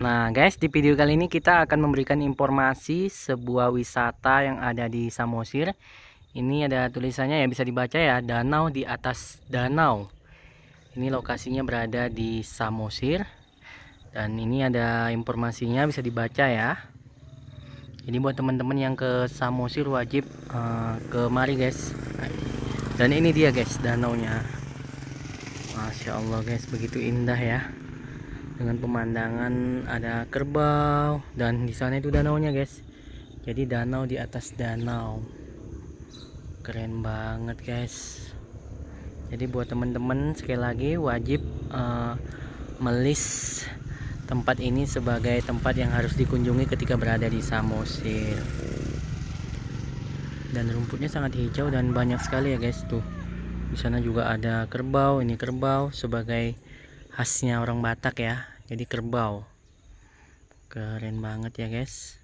Nah guys di video kali ini kita akan memberikan informasi sebuah wisata yang ada di Samosir Ini ada tulisannya ya bisa dibaca ya danau di atas danau Ini lokasinya berada di Samosir Dan ini ada informasinya bisa dibaca ya Jadi buat teman-teman yang ke Samosir wajib uh, eh, kemari guys Dan ini dia guys danaunya Masya Allah guys begitu indah ya dengan pemandangan ada kerbau dan di sana itu danau nya guys jadi danau di atas danau keren banget guys jadi buat temen-temen sekali lagi wajib uh, melis tempat ini sebagai tempat yang harus dikunjungi ketika berada di Samosir dan rumputnya sangat hijau dan banyak sekali ya guys tuh di sana juga ada kerbau ini kerbau sebagai khasnya orang Batak ya jadi kerbau keren banget ya guys